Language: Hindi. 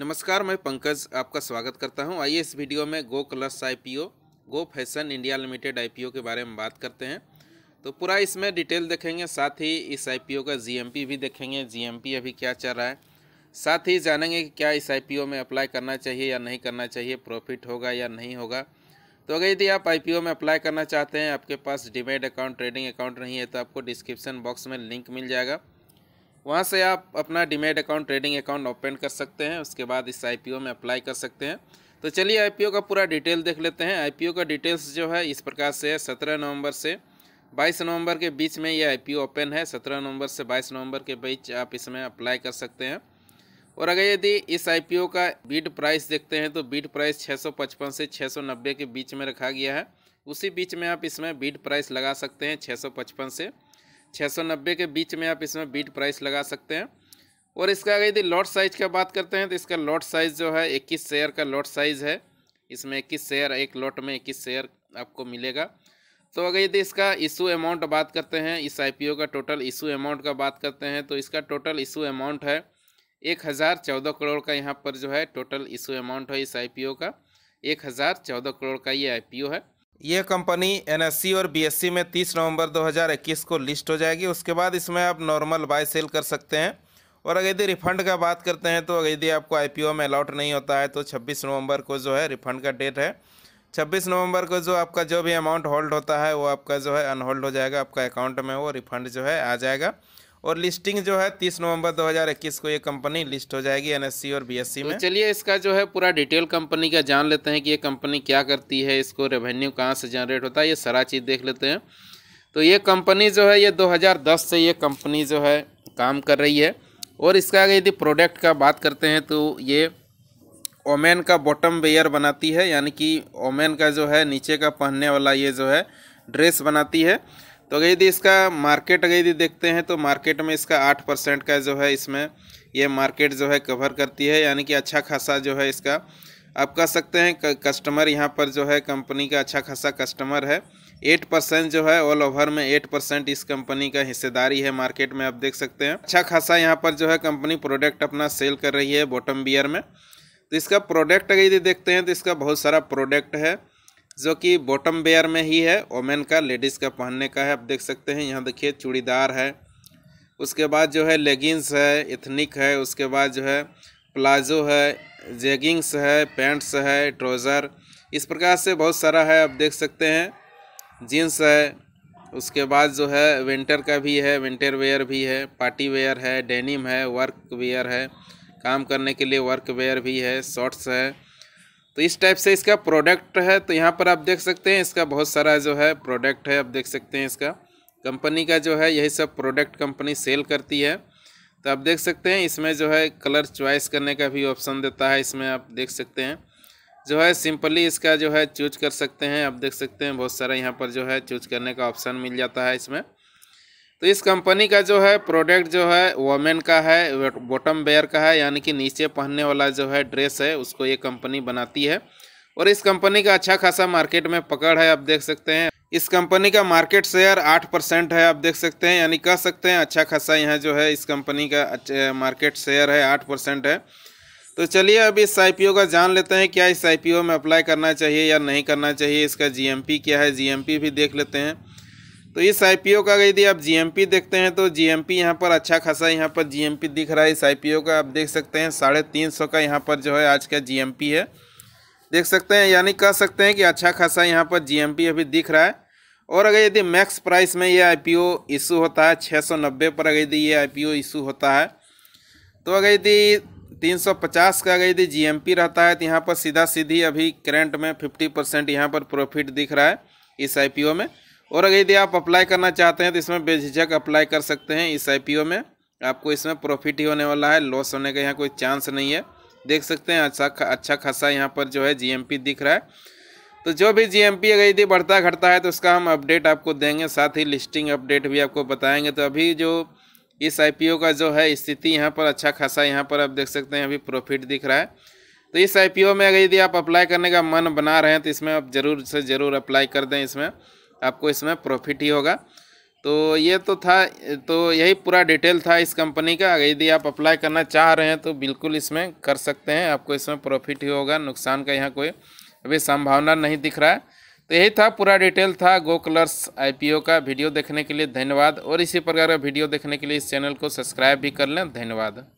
नमस्कार मैं पंकज आपका स्वागत करता हूं आइए इस वीडियो में Go Colors IPO Go Fashion India limited IPO के बारे में बात करते हैं तो पूरा इसमें डिटेल देखेंगे साथ ही इस आईपीओ का जीएमपी भी देखेंगे जीएमपी अभी क्या चल रहा है साथ ही जानेंगे कि क्या इस आईपीओ में अप्लाई करना चाहिए या नहीं करना चाहिए प्रॉफिट होगा या नहीं होगा तो अगर यदि आप आई में अप्लाई करना चाहते हैं आपके पास डिमेट अकाउंट ट्रेडिंग अकाउंट नहीं है तो आपको डिस्क्रिप्सन बॉक्स में लिंक मिल जाएगा वहाँ से आप अपना demat account trading account open कर सकते हैं उसके बाद इस आई में अप्लाई कर सकते हैं तो चलिए आई का पूरा डिटेल देख लेते हैं आई का डिटेल्स जो है इस प्रकार से है सत्रह नवंबर से बाईस नवंबर के बीच में ये आई ओपन है सत्रह नवंबर से बाईस नवंबर के बीच आप इसमें अप्लाई कर सकते हैं और अगर यदि इस आई का बीड प्राइस देखते हैं तो बीड प्राइस 655 से 690 के बीच में रखा गया है उसी बीच में आप इसमें बीड प्राइस लगा सकते हैं 655 से 690 के बीच में आप इसमें बीट प्राइस लगा सकते हैं और इसका अगर यदि लॉट साइज का बात करते हैं तो इसका लॉट साइज़ जो है इक्कीस शेयर का लॉट साइज़ है इसमें इक्कीस शेयर एक लॉट में इक्कीस शेयर आपको मिलेगा तो अगर यदि इसका इशू अमाउंट बात करते हैं इस आई का टोटल इशू अमाउंट का बात करते हैं तो इसका टोटल इशू अमाउंट है एक हज़ार चौदह करोड़ का यहाँ पर जो है टोटल इशू अमाउंट है इस आई का एक हज़ार चौदह करोड़ का ये आई है यह कंपनी एनएससी और बीएससी में 30 नवंबर 2021 को लिस्ट हो जाएगी उसके बाद इसमें आप नॉर्मल बाय सेल कर सकते हैं और अगर यदि रिफंड का बात करते हैं तो अगर यदि आपको आईपीओ में अलाउट नहीं होता है तो 26 नवंबर को जो है रिफंड का डेट है 26 नवंबर को जो आपका जो भी अमाउंट होल्ड होता है वो आपका जो है अनहोल्ड हो जाएगा आपका अकाउंट में वो रिफंड जो है आ जाएगा और लिस्टिंग जो है 30 नवंबर 2021 को ये कंपनी लिस्ट हो जाएगी एनएससी और बीएससी तो में तो चलिए इसका जो है पूरा डिटेल कंपनी का जान लेते हैं कि ये कंपनी क्या करती है इसको रेवेन्यू कहाँ से जनरेट होता है ये सारा चीज़ देख लेते हैं तो ये कंपनी जो है ये 2010 से ये कंपनी जो है काम कर रही है और इसका यदि प्रोडक्ट का बात करते हैं तो ये ओमेन का बॉटम वेयर बनाती है यानी कि ओमेन का जो है नीचे का पहनने वाला ये जो है ड्रेस बनाती है तो अगर यदि इसका मार्केट अगर यदि देखते हैं तो मार्केट में इसका आठ परसेंट का जो है इसमें ये मार्केट जो है कवर करती है यानी कि अच्छा खासा जो है इसका आप कह सकते हैं कस्टमर यहाँ पर जो है कंपनी का अच्छा खासा कस्टमर है एट परसेंट जो है ऑल ओवर में एट परसेंट इस कंपनी का हिस्सेदारी है मार्केट में आप देख सकते हैं अच्छा खासा यहाँ पर जो है कंपनी प्रोडक्ट अपना सेल कर रही है बॉटम बियर में तो इसका प्रोडक्ट अगर यदि देखते हैं तो इसका बहुत सारा प्रोडक्ट है जो कि बॉटम बेयर में ही है ओमेन का लेडीज़ का पहनने का है आप देख सकते हैं यहाँ देखिए चूड़ीदार है उसके बाद जो है लेगिंग्स है इथनिक है उसके बाद जो है प्लाजो है जेगिंग्स है पैंट्स है ट्रोज़र इस प्रकार से बहुत सारा है आप देख सकते हैं जीन्स है उसके बाद जो है विंटर का भी है विंटर वेयर भी है पार्टी वेयर है डेनिम है वर्क वेयर है काम करने के लिए वर्क वेयर भी है शॉर्ट्स है तो इस टाइप से इसका प्रोडक्ट है तो यहाँ पर आप देख सकते हैं इसका बहुत सारा जो है प्रोडक्ट है आप देख सकते हैं इसका कंपनी का जो है यही सब प्रोडक्ट कंपनी सेल करती है तो आप देख सकते हैं इसमें जो है कलर च्वाइस करने का भी ऑप्शन देता है इसमें आप देख सकते हैं जो है सिंपली इसका जो है चूज कर सकते हैं आप देख सकते हैं बहुत सारा यहाँ पर जो है चूज करने का ऑप्शन मिल जाता है इसमें तो इस कंपनी का जो है प्रोडक्ट जो है वोमेन का है बॉटम वेयर का है यानी कि नीचे पहनने वाला जो है ड्रेस है उसको ये कंपनी बनाती है और इस कंपनी का अच्छा खासा मार्केट में पकड़ है आप देख सकते हैं इस कंपनी का मार्केट शेयर आठ परसेंट है आप देख सकते हैं यानी कह सकते हैं अच्छा खासा यहाँ जो है इस कंपनी का मार्केट शेयर है आठ परसेंट है तो चलिए अब इस आई का जान लेते हैं क्या इस आई में अप्लाई करना चाहिए या नहीं करना चाहिए इसका जी क्या है जी भी देख लेते हैं तो इस आईपीओ का यदि आप जीएमपी देखते हैं तो जीएमपी यहाँ पर अच्छा खासा यहाँ पर जीएमपी दिख रहा है इस आईपीओ का आप देख सकते हैं साढ़े तीन सौ का यहाँ पर जो है आज का जीएमपी है देख सकते हैं यानी कह सकते हैं कि अच्छा खासा यहाँ पर जीएमपी अभी दिख रहा है और अगर यदि मैक्स प्राइस में ये आई इशू होता है नब्बे पर अगर यदि ये आई इशू होता है तो अगर यदि पचास का अगर यदि जी रहता है तो यहाँ पर सीधा सीधी अभी करेंट में फिफ्टी परसेंट यहाँ पर प्रॉफिट दिख रहा है इस आई में और अगर यदि आप अप्लाई करना चाहते हैं तो इसमें बेझिझक अप्लाई कर सकते हैं इस आई में आपको इसमें प्रॉफिट ही होने वाला है लॉस होने का यहाँ कोई चांस नहीं है देख सकते हैं अच्छा अच्छा खासा यहाँ पर जो है जीएमपी दिख रहा है तो जो भी जीएमपी अगर यदि बढ़ता घटता है तो उसका हम अपडेट आपको देंगे साथ ही लिस्टिंग अपडेट भी आपको बताएंगे तो अभी जो इस आई का जो है स्थिति यहाँ पर अच्छा खासा यहाँ पर आप देख सकते हैं अभी प्रॉफिट दिख रहा है तो इस आई में अगर यदि आप अप्लाई करने का मन बना रहे हैं तो इसमें आप ज़रूर से ज़रूर अप्लाई कर दें इसमें आपको इसमें प्रॉफिट ही होगा तो ये तो था तो यही पूरा डिटेल था इस कंपनी का यदि आप अप्लाई करना चाह रहे हैं तो बिल्कुल इसमें कर सकते हैं आपको इसमें प्रॉफिट ही होगा नुकसान का यहाँ कोई अभी संभावना नहीं दिख रहा है तो यही था पूरा डिटेल था गो कलर्स आई का वीडियो देखने के लिए धन्यवाद और इसी प्रकार का वीडियो देखने के लिए इस चैनल को सब्सक्राइब भी कर लें धन्यवाद